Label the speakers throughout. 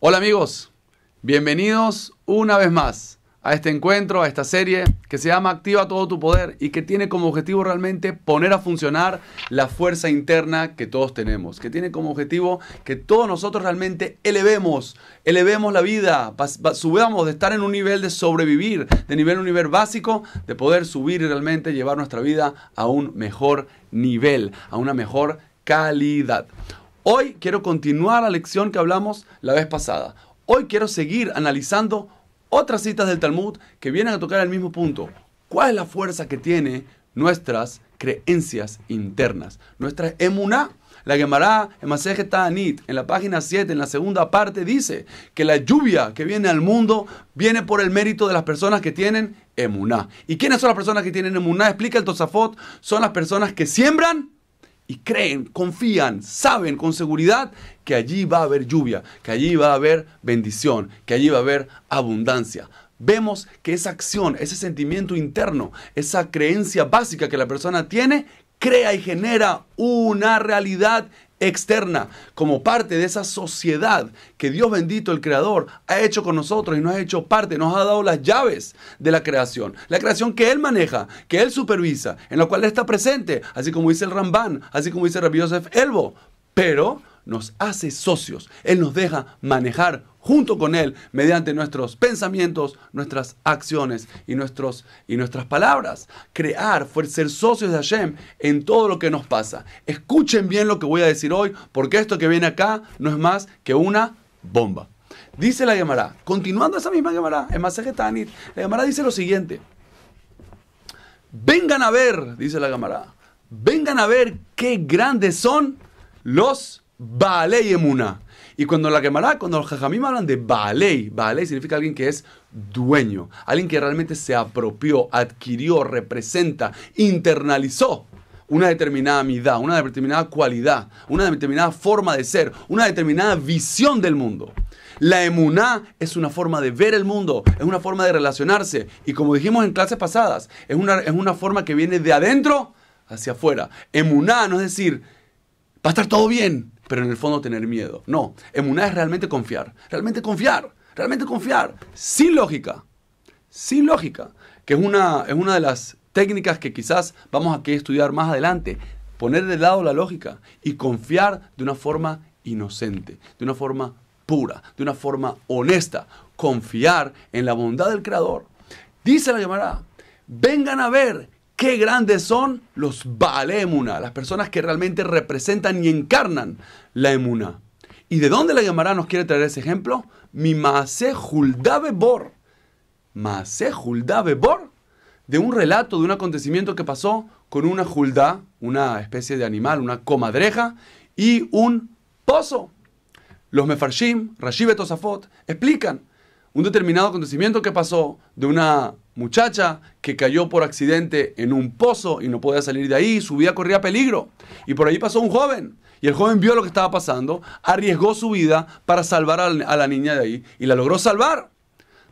Speaker 1: Hola amigos, bienvenidos una vez más a este encuentro, a esta serie que se llama Activa todo tu poder y que tiene como objetivo realmente poner a funcionar la fuerza interna que todos tenemos, que tiene como objetivo que todos nosotros realmente elevemos, elevemos la vida, subamos de estar en un nivel de sobrevivir, de nivel un nivel básico, de poder subir y realmente llevar nuestra vida a un mejor nivel, a una mejor calidad. Hoy quiero continuar la lección que hablamos la vez pasada. Hoy quiero seguir analizando otras citas del Talmud que vienen a tocar el mismo punto. ¿Cuál es la fuerza que tiene nuestras creencias internas? Nuestra emuná. La Gemara en en la página 7, en la segunda parte, dice que la lluvia que viene al mundo viene por el mérito de las personas que tienen emuná. ¿Y quiénes son las personas que tienen emuná? Explica el Tosafot, son las personas que siembran y creen, confían, saben con seguridad que allí va a haber lluvia, que allí va a haber bendición, que allí va a haber abundancia. Vemos que esa acción, ese sentimiento interno, esa creencia básica que la persona tiene, crea y genera una realidad externa, como parte de esa sociedad que Dios bendito, el Creador, ha hecho con nosotros y nos ha hecho parte, nos ha dado las llaves de la creación. La creación que Él maneja, que Él supervisa, en la cual Él está presente, así como dice el Rambán, así como dice Rabbi Joseph Elbo. Pero nos hace socios, Él nos deja manejar junto con Él mediante nuestros pensamientos, nuestras acciones y, nuestros, y nuestras palabras. Crear, ser socios de Hashem en todo lo que nos pasa. Escuchen bien lo que voy a decir hoy, porque esto que viene acá no es más que una bomba. Dice la Gemara, continuando esa misma Gemara, en Tanit, la Gemara dice lo siguiente. Vengan a ver, dice la Gemara, vengan a ver qué grandes son los Baleyemuna. Y cuando la quemará, cuando los Jajamim hablan de Baalei, Baalei significa alguien que es dueño, alguien que realmente se apropió, adquirió, representa, internalizó una determinada amidad, una determinada cualidad, una determinada forma de ser, una determinada visión del mundo. La emuná es una forma de ver el mundo, es una forma de relacionarse y como dijimos en clases pasadas, es una, es una forma que viene de adentro hacia afuera. Emuná no es decir, va a estar todo bien, pero en el fondo tener miedo. No, una es realmente confiar, realmente confiar, realmente confiar, sin lógica, sin lógica, que es una, una de las técnicas que quizás vamos a estudiar más adelante, poner de lado la lógica y confiar de una forma inocente, de una forma pura, de una forma honesta, confiar en la bondad del Creador. Dice la llamada vengan a ver Qué grandes son los baal las personas que realmente representan y encarnan la Emuna. ¿Y de dónde la llamará? Nos quiere traer ese ejemplo. Mi maseh Huldabe Bor. Maase De un relato, de un acontecimiento que pasó con una juldá, una especie de animal, una comadreja, y un pozo. Los Mefarshim, Rashibet Tosafot, explican un determinado acontecimiento que pasó de una muchacha que cayó por accidente en un pozo y no podía salir de ahí, su vida corría peligro. Y por ahí pasó un joven. Y el joven vio lo que estaba pasando, arriesgó su vida para salvar a la niña de ahí y la logró salvar.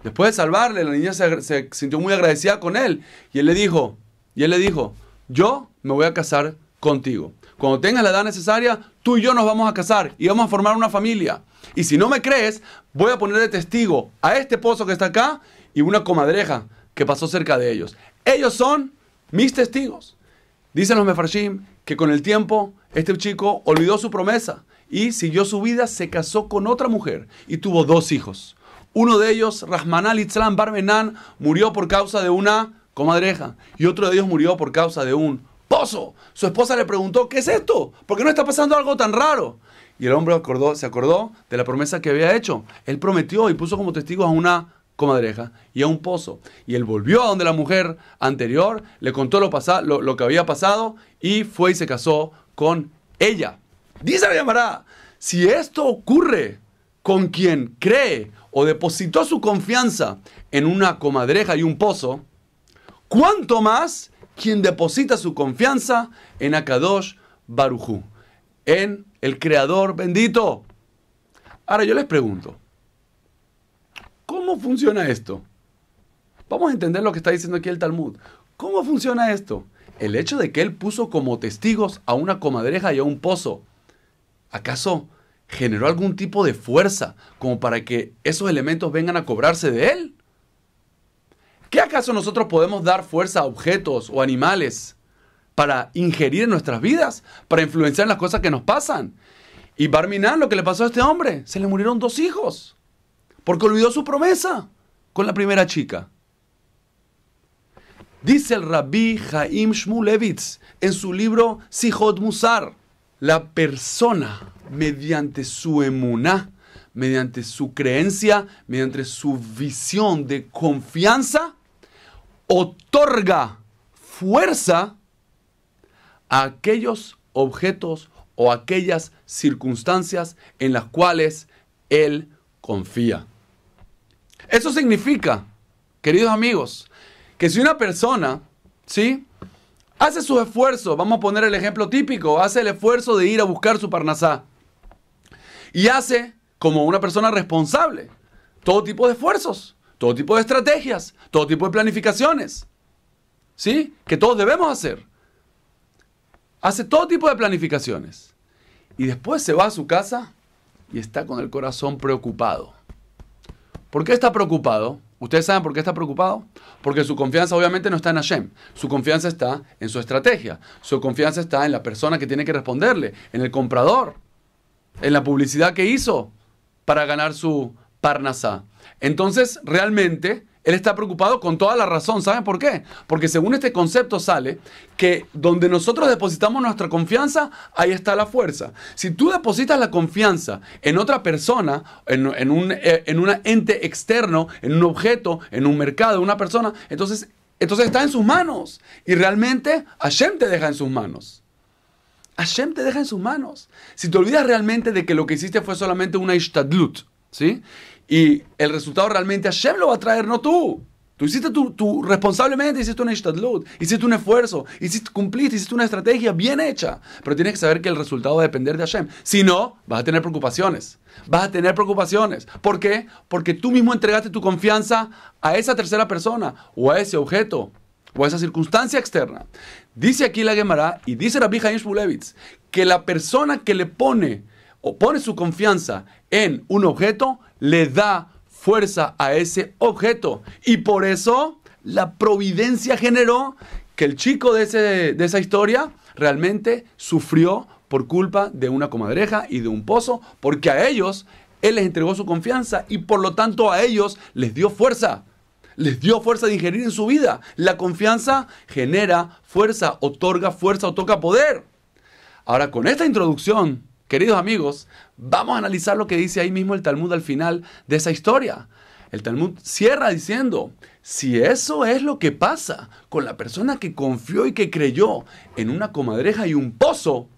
Speaker 1: Después de salvarle, la niña se, sintió muy agradecida con él. Y él le dijo, y él le dijo, yo me voy a casar contigo. Cuando tengas la edad necesaria, tú y yo nos vamos a casar y vamos a formar una familia. Y si no me crees, voy a poner de testigo a este pozo que está acá y una comadreja que pasó cerca de ellos. Ellos son mis testigos. Dicen los Mefarshim que con el tiempo este chico olvidó su promesa y siguió su vida, se casó con otra mujer y tuvo dos hijos. Uno de ellos, Rahman al Barmenan, murió por causa de una comadreja y otro de ellos murió por causa de un pozo. Su esposa le preguntó, ¿qué es esto? ¿Por qué no está pasando algo tan raro? Y el hombre acordó, se acordó de la promesa que había hecho. Él prometió y puso como testigos a una comadreja, y a un pozo. Y él volvió a donde la mujer anterior, le contó lo, lo, que había pasado y fue y se casó con ella. Dice la llamará, si esto ocurre con quien cree o depositó su confianza en una comadreja y un pozo, ¿cuánto más quien deposita su confianza en Akadosh Barujú, en el Creador bendito? Ahora yo les pregunto, ¿Cómo funciona esto? Vamos a entender lo que está diciendo aquí el Talmud. ¿Cómo funciona esto? El hecho de que él puso como testigos a una comadreja y a un pozo. ¿Acaso generó algún tipo de fuerza como para que esos elementos vengan a cobrarse de él? ¿Qué acaso nosotros podemos dar fuerza a objetos o animales para ingerir en nuestras vidas, para influenciar en las cosas que nos pasan? Y Barminan, lo que le pasó a este hombre, se le murieron dos hijos. Porque olvidó su promesa con la primera chica. Dice el rabí Jaim Shmulevitz en su libro Sihot Musar, la persona mediante su emuná, mediante su creencia, mediante su visión de confianza, otorga fuerza a aquellos objetos o aquellas circunstancias en las cuales él confía. Eso significa, queridos amigos, que si una persona, ¿sí? Hace su esfuerzo, vamos a poner el ejemplo típico, hace el esfuerzo de ir a buscar su parnasá. Y hace, como una persona responsable, todo tipo de esfuerzos, todo tipo de estrategias, todo tipo de planificaciones. ¿Sí? Que todos debemos hacer. Hace todo tipo de planificaciones. Y después se va a su casa y está con el corazón preocupado. ¿Por qué está preocupado? ¿Ustedes saben por qué está preocupado? Porque su confianza obviamente no está en Hashem. Su confianza está en su estrategia. Su confianza está en la persona que tiene que responderle, en el comprador, en la publicidad que hizo para ganar su parnasá. Entonces, realmente, él está preocupado con toda la razón. ¿Saben por qué? Porque según este concepto sale que donde nosotros depositamos nuestra confianza, ahí está la fuerza. Si tú depositas la confianza en otra persona, en, un eh, en un ente externo, en un objeto, en un mercado, en una persona, entonces, entonces está en sus manos. Y realmente Hashem te deja en sus manos. Hashem te deja en sus manos. Si te olvidas realmente de que lo que hiciste fue solamente una ishtadlut, ¿sí? Y el resultado realmente Hashem lo va a traer, no tú. Tú hiciste tu, responsablemente, hiciste una istadlut, hiciste un esfuerzo, hiciste, cumpliste, hiciste una estrategia bien hecha. Pero tienes que saber que el resultado va a depender de Hashem. Si no, vas a tener preocupaciones. Vas a tener preocupaciones. ¿Por qué? Porque tú mismo entregaste tu confianza a esa tercera persona, o a ese objeto, o a esa circunstancia externa. Dice aquí la Gemara, y dice Rabbi Jaim Shmulevitz, que la persona que le pone o pone su confianza en un objeto, le da fuerza a ese objeto. Y por eso la providencia generó que el chico de, esa historia realmente sufrió por culpa de una comadreja y de un pozo, porque a ellos él les entregó su confianza y por lo tanto a ellos les dio fuerza. Les dio fuerza de ingerir en su vida. La confianza genera fuerza, otorga fuerza, toca poder. Ahora, con esta introducción, Queridos amigos, vamos a analizar lo que dice ahí mismo el Talmud al final de esa historia. El Talmud cierra diciendo, si eso es lo que pasa con la persona que confió y que creyó en una comadreja y un pozo,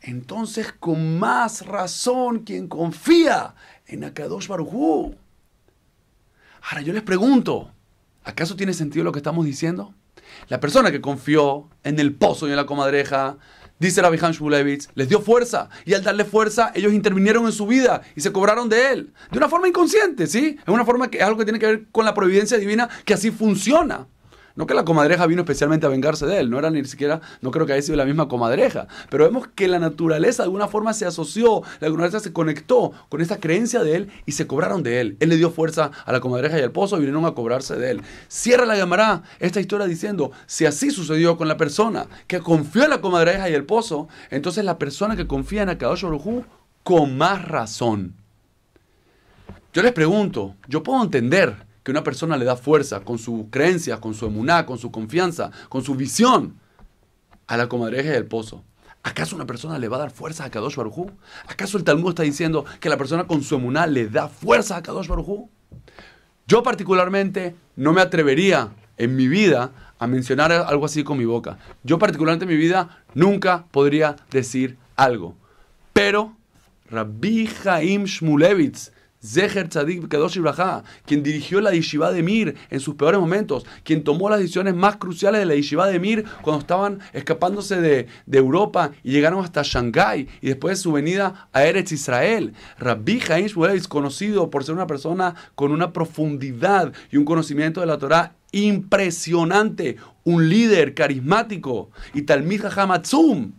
Speaker 1: entonces con más razón quien confía en Akadosh Barujú. Ahora yo les pregunto, ¿acaso tiene sentido lo que estamos diciendo? La persona que confió en el pozo y en la comadreja, Dice Rabbi Leibitz les dio fuerza y al darle fuerza ellos intervinieron en su vida y se cobraron de él. De una forma inconsciente, ¿sí? Es una forma que es algo que tiene que ver con la providencia divina que así funciona. No que la comadreja vino especialmente a vengarse de él, no era ni siquiera, no creo que haya sido la misma comadreja, pero vemos que la naturaleza de alguna forma se asoció, la naturaleza se conectó con esa creencia de él y se cobraron de él. Él le dio fuerza a la comadreja y al pozo y vinieron a cobrarse de él. Cierra la llamará esta historia diciendo, si así sucedió con la persona que confió en la comadreja y el pozo, entonces la persona que confía en Akadosh Orujú con más razón. Yo les pregunto, yo puedo entender que una persona le da fuerza con su creencia, con su emuná, con su confianza, con su visión a la comadreja del pozo. ¿Acaso una persona le va a dar fuerza a Kadosh Barujú? ¿Acaso el Talmud está diciendo que la persona con su emuná le da fuerza a Kadosh Barujú? Yo particularmente no me atrevería en mi vida a mencionar algo así con mi boca. Yo particularmente en mi vida nunca podría decir algo. Pero Rabbi Haim Shmulevitz, Zeher Tzadik Kadosh Ibrahá, quien dirigió la yeshiva de Mir en sus peores momentos, quien tomó las decisiones más cruciales de la yeshiva de Mir cuando estaban escapándose de, Europa y llegaron hasta Shanghái y después de su venida a Eretz Israel. Rabbi Haim es conocido por ser una persona con una profundidad y un conocimiento de la Torah impresionante, un líder carismático y Talmid Hamatzum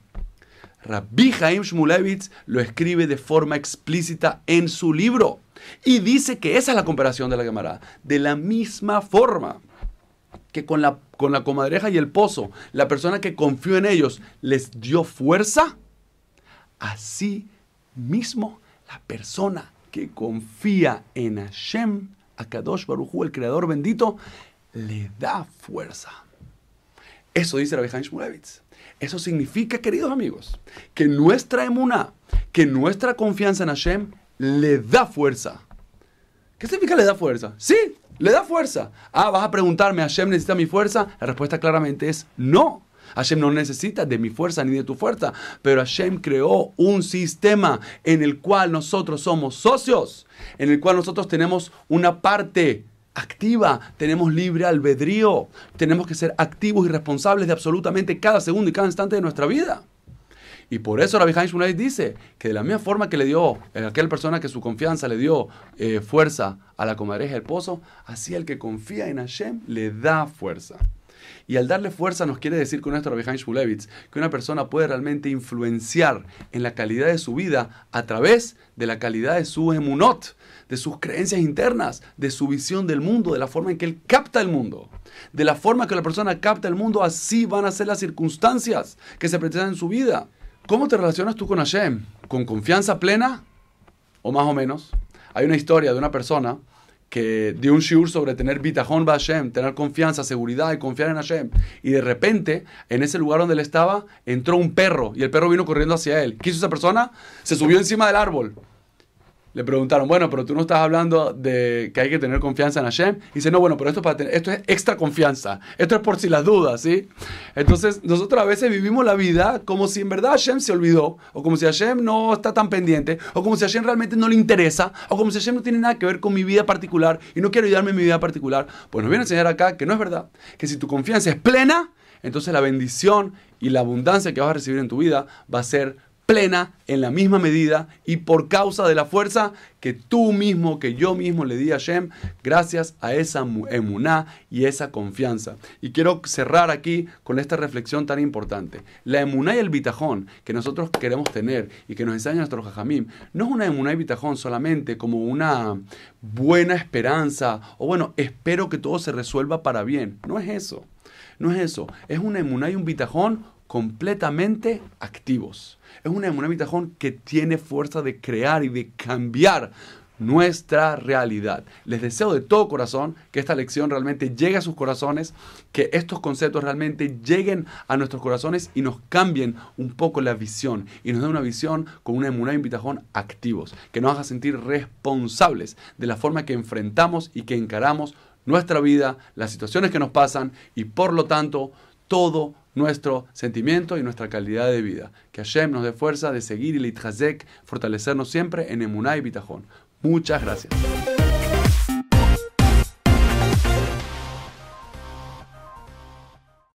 Speaker 1: Rabbi Haim Shmulevitz lo escribe de forma explícita en su libro y dice que esa es la comparación de la camarada. De la misma forma que con la, con la comadreja y el pozo, la persona que confió en ellos les dio fuerza, así mismo la persona que confía en Hashem, a Kadosh el Creador bendito, le da fuerza. Eso dice Rabbi Heinz Shmulevitz. Eso significa, queridos amigos, que nuestra emuná, que nuestra confianza en Hashem le da fuerza. ¿Qué significa le da fuerza? Sí, le da fuerza. Ah, vas a preguntarme, ¿Hashem necesita mi fuerza? La respuesta claramente es no. Hashem no necesita de mi fuerza ni de tu fuerza, pero Hashem creó un sistema en el cual nosotros somos socios, en el cual nosotros tenemos una parte activa, tenemos libre albedrío, tenemos que ser activos y responsables de absolutamente cada segundo y cada instante de nuestra vida. Y por eso Rabbi Haim dice que de la misma forma que le dio a eh, aquella persona que su confianza le dio eh, fuerza a la comadreja del pozo, así el que confía en Hashem le da fuerza. Y al darle fuerza nos quiere decir con esto Rabbi Shulevitz, que una persona puede realmente influenciar en la calidad de su vida a través de la calidad de su emunot, de sus creencias internas, de su visión del mundo, de la forma en que él capta el mundo. De la forma que la persona capta el mundo, así van a ser las circunstancias que se presentan en su vida. ¿Cómo te relacionas tú con Hashem? ¿Con confianza plena? ¿O más o menos? Hay una historia de una persona que dio un shiur sobre tener bitajón va Hashem, tener confianza, seguridad y confiar en Hashem. Y de repente, en ese lugar donde él estaba, entró un perro y el perro vino corriendo hacia él. ¿Qué hizo esa persona? Se subió encima del árbol le preguntaron, bueno, pero tú no estás hablando de que hay que tener confianza en Hashem. Y dice, no, bueno, pero esto es, para esto es extra confianza. Esto es por si las dudas, ¿sí? Entonces, nosotros a veces vivimos la vida como si en verdad Hashem se olvidó, o como si Hashem no está tan pendiente, o como si Hashem realmente no le interesa, o como si Hashem no tiene nada que ver con mi vida particular y no quiero ayudarme en mi vida particular. Pues nos viene a enseñar acá que no es verdad, que si tu confianza es plena, entonces la bendición y la abundancia que vas a recibir en tu vida va a ser plena en la misma medida y por causa de la fuerza que tú mismo, que yo mismo le di a Shem, gracias a esa emuná y esa confianza. Y quiero cerrar aquí con esta reflexión tan importante. La emuná y el bitajón que nosotros queremos tener y que nos enseña nuestro jajamim, no es una emuná y bitajón solamente como una buena esperanza o bueno, espero que todo se resuelva para bien. No es eso. No es eso. Es una emuná y un bitajón completamente activos. Es una emuná invitajón que tiene fuerza de crear y de cambiar nuestra realidad. Les deseo de todo corazón que esta lección realmente llegue a sus corazones, que estos conceptos realmente lleguen a nuestros corazones y nos cambien un poco la visión y nos den una visión con una emuná y activos, que nos haga sentir responsables de la forma que enfrentamos y que encaramos nuestra vida, las situaciones que nos pasan y por lo tanto todo nuestro sentimiento y nuestra calidad de vida. Que Hashem nos dé fuerza de seguir y litjazek, fortalecernos siempre en Emuná y Bitajón. Muchas gracias.